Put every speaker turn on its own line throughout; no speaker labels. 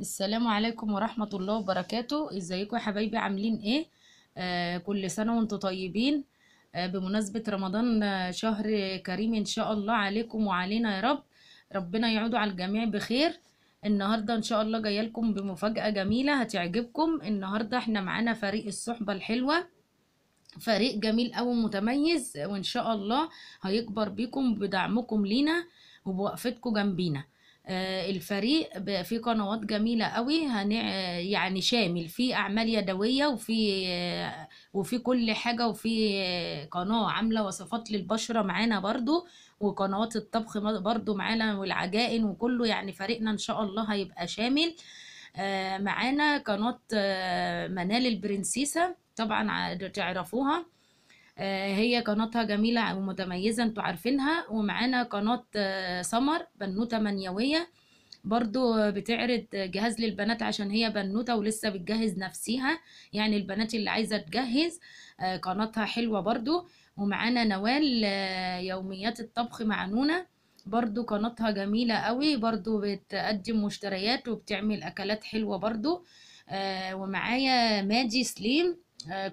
السلام عليكم ورحمة الله وبركاته ازيكم يا حبايبي عاملين ايه آه كل سنة وانتم طيبين آه بمناسبة رمضان شهر كريم ان شاء الله عليكم وعلينا يا رب ربنا يعود على الجميع بخير النهاردة ان شاء الله جاية لكم بمفاجأة جميلة هتعجبكم النهاردة احنا معانا فريق الصحبة الحلوة فريق جميل أوي متميز وان شاء الله هيكبر بيكم بدعمكم لينا وبوقفتكم جنبينا آه، الفريق في قنوات جميله قوي هنع آه، يعني شامل في اعمال يدويه وفي آه، وفي كل حاجه وفي قناه عامله وصفات للبشره معانا برضو وقنوات الطبخ برضو معانا والعجائن وكله يعني فريقنا ان شاء الله هيبقى شامل معانا قناه منال البرنسيسه طبعا تعرفوها آه، هي قناتها جميلة ومتميزة انتوا عارفينها ومعانا قناة آه، سمر بنوتة منيوية برضو بتعرض جهاز للبنات عشان هي بنوتة ولسه بتجهز نفسيها يعني البنات اللي عايزة تجهز آه، قناتها حلوة برضو ومعانا نوال يوميات الطبخ مع نونة برضو قناتها جميلة قوي برضو بتقدم مشتريات وبتعمل أكلات حلوة برضو ومعايا ماجي سليم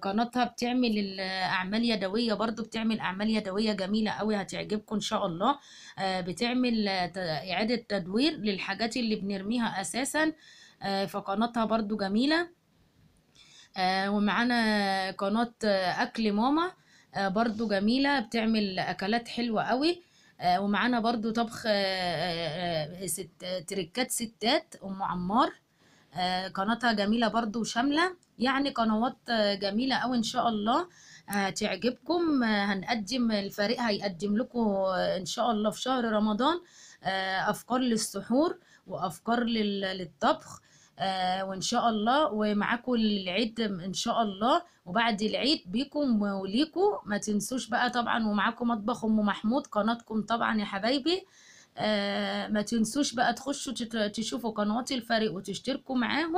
قناتها بتعمل اعمال يدويه برضو بتعمل اعمال يدويه جميله قوي هتعجبكم ان شاء الله آه، بتعمل اعاده تدوير للحاجات اللي بنرميها اساسا آه، فقناتها برضو جميله آه، ومعانا قناه اكل ماما برضو جميله بتعمل اكلات حلوه قوي ومعانا برضو طبخ ست تريكات ستات ام عمار قناتها جميله برضو وشامله يعني قنوات جميله أو ان شاء الله هتعجبكم آه، آه، هنقدم الفريق هيقدم لكم ان شاء الله في شهر رمضان آه، افكار للسحور وافكار للطبخ وان شاء الله ومعاكم العيد ان شاء الله وبعد العيد بيكم وليكم ما تنسوش بقى طبعا ومعاكم مطبخ ام محمود قناتكم طبعا يا حبايبي ما تنسوش بقى تخشوا تشوفوا قنوات الفريق وتشتركوا معاهم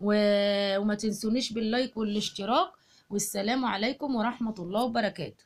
وما تنسونيش باللايك والاشتراك والسلام عليكم ورحمة الله وبركاته